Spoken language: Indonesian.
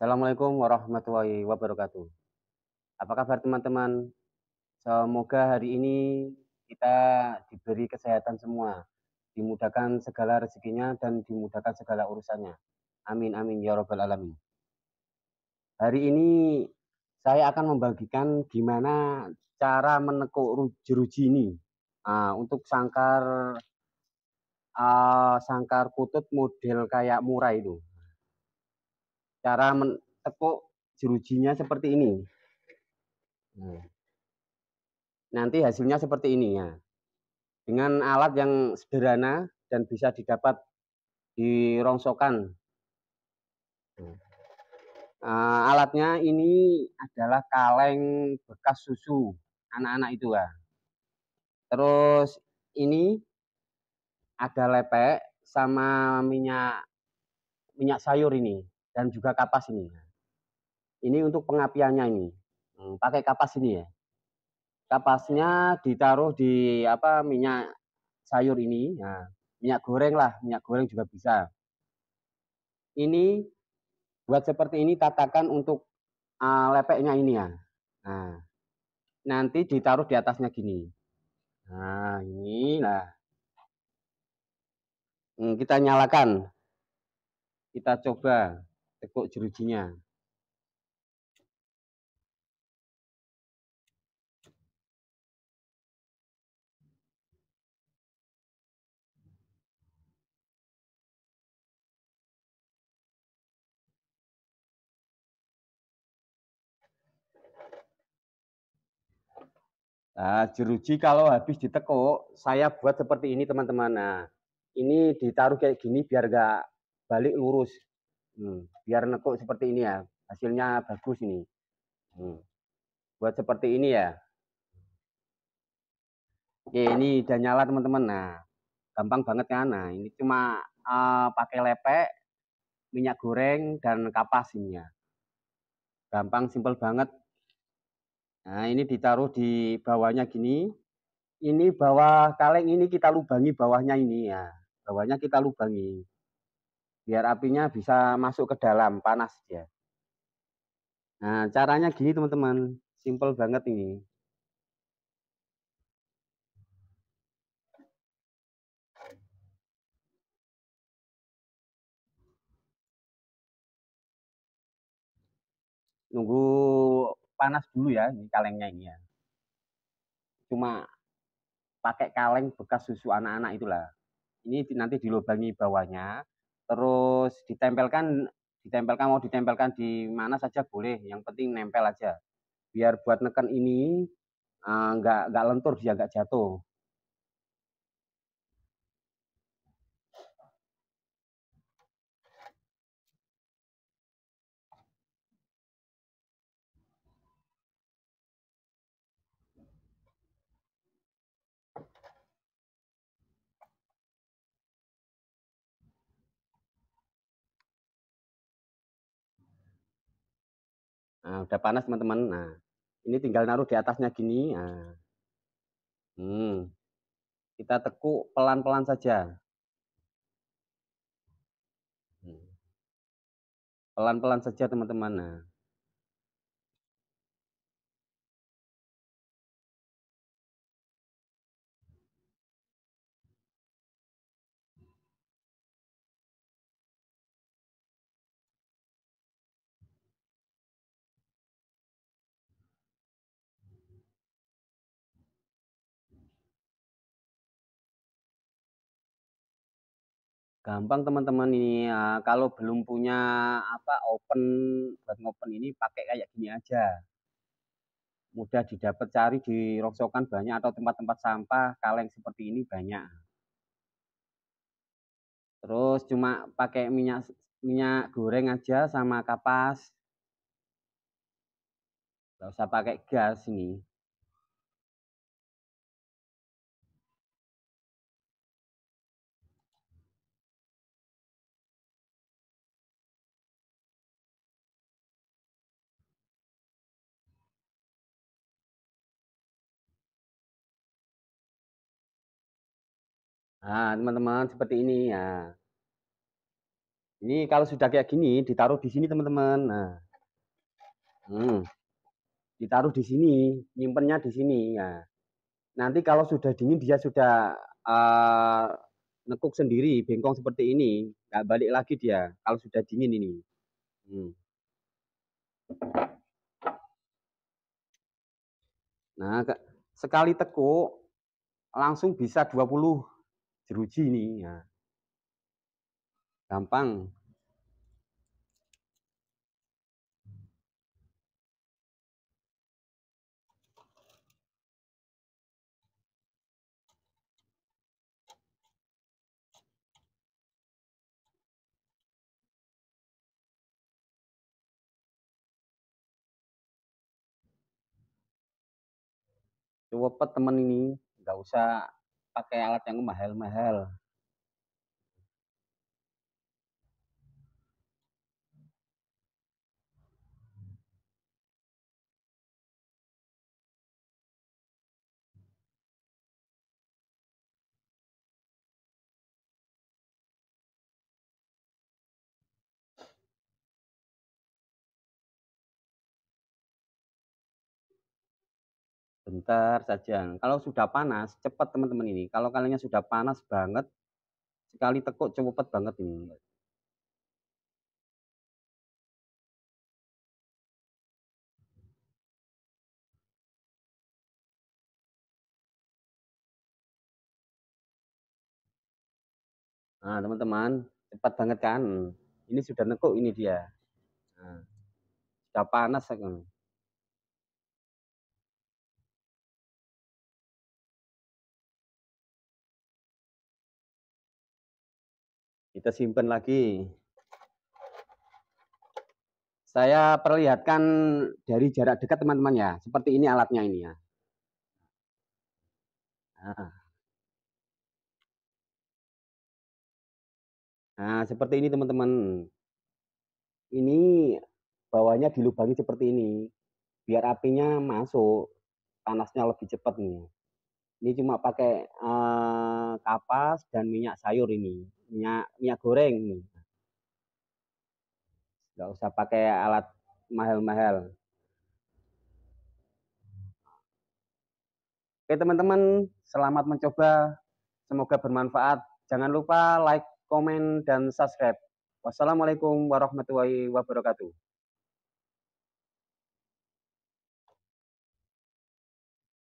Assalamualaikum warahmatullahi wabarakatuh. Apa kabar teman-teman? Semoga hari ini kita diberi kesehatan semua, dimudahkan segala rezekinya dan dimudahkan segala urusannya. Amin amin ya robbal alamin. Hari ini saya akan membagikan gimana cara menekuk jeruji ini. Nah, untuk sangkar uh, sangkar kutut model kayak murai itu. Cara menekuk jerujinya seperti ini. Nah. nanti hasilnya seperti ini ya. Dengan alat yang sederhana dan bisa didapat di rongsokan. Nah. Eh, alatnya ini adalah kaleng bekas susu anak-anak itu ya. Terus ini ada lepek sama minyak minyak sayur ini dan juga kapas ini. Ini untuk pengapiannya ini. Hmm, pakai kapas ini ya. Kapasnya ditaruh di apa minyak sayur ini. Nah, minyak goreng lah, minyak goreng juga bisa. Ini buat seperti ini tatakan untuk uh, lepeknya ini ya. Nah, nanti ditaruh di atasnya gini. Nah, ini nah. kita nyalakan. Kita coba tekuk jerujinya. Nah, jeruji kalau habis ditekuk, saya buat seperti ini teman-teman. Nah, ini ditaruh kayak gini biar gak balik lurus. Hmm. Biar nekuk seperti ini ya. Hasilnya bagus ini. Hmm. Buat seperti ini ya. Oke, ini udah nyala teman-teman. Nah, gampang banget kan. Nah, ini cuma uh, pakai lepek, minyak goreng, dan kapas ini ya. Gampang, simpel banget. Nah, ini ditaruh di bawahnya gini. Ini bawah kaleng ini kita lubangi bawahnya ini ya. Bawahnya kita lubangi biar apinya bisa masuk ke dalam panas ya. Nah, caranya gini teman-teman, simple banget ini. Nunggu panas dulu ya ini kalengnya ini ya. Cuma pakai kaleng bekas susu anak-anak itulah. Ini nanti dilubangi bawahnya, terus ditempelkan ditempelkan mau ditempelkan di mana saja boleh yang penting nempel aja biar buat neken ini eh, nggak uh, nggak lentur dia nggak jatuh Nah, udah panas teman-teman. Nah, ini tinggal naruh di atasnya gini. Nah. Hmm. Kita tekuk pelan-pelan saja. Hmm. Pelan-pelan saja teman-teman. Nah. Gampang teman-teman ini ya, kalau belum punya apa open buat ngopen ini pakai kayak gini aja. Mudah didapat cari di rongsokan banyak atau tempat-tempat sampah kaleng seperti ini banyak. Terus cuma pakai minyak minyak goreng aja sama kapas. nggak usah pakai gas ini. Nah, teman-teman seperti ini ya. Ini kalau sudah kayak gini ditaruh di sini teman-teman. Nah. Hmm. Ditaruh di sini, nyimpennya di sini ya. Nanti kalau sudah dingin dia sudah uh, nekuk sendiri, bengkong seperti ini, nggak balik lagi dia kalau sudah dingin ini. Hmm. Nah, sekali tekuk langsung bisa 20 jeruji ini ya. gampang cuepet teman ini nggak usah pakai alat yang mahal-mahal bentar saja. Kalau sudah panas, cepat teman-teman ini. Kalau kalian sudah panas banget, sekali tekuk cepet banget ini. Nah, teman-teman, cepat banget kan? Ini sudah nekuk ini dia. Nah, sudah panas kan. Kita simpan lagi. Saya perlihatkan dari jarak dekat teman-teman ya. Seperti ini alatnya ini ya. Nah. nah, seperti ini teman-teman. Ini bawahnya dilubangi seperti ini. Biar apinya masuk, panasnya lebih cepat nih ini cuma pakai uh, kapas dan minyak sayur ini minyak minyak goreng ini nggak usah pakai alat mahal-mahal oke teman-teman selamat mencoba semoga bermanfaat jangan lupa like komen dan subscribe wassalamualaikum warahmatullahi wabarakatuh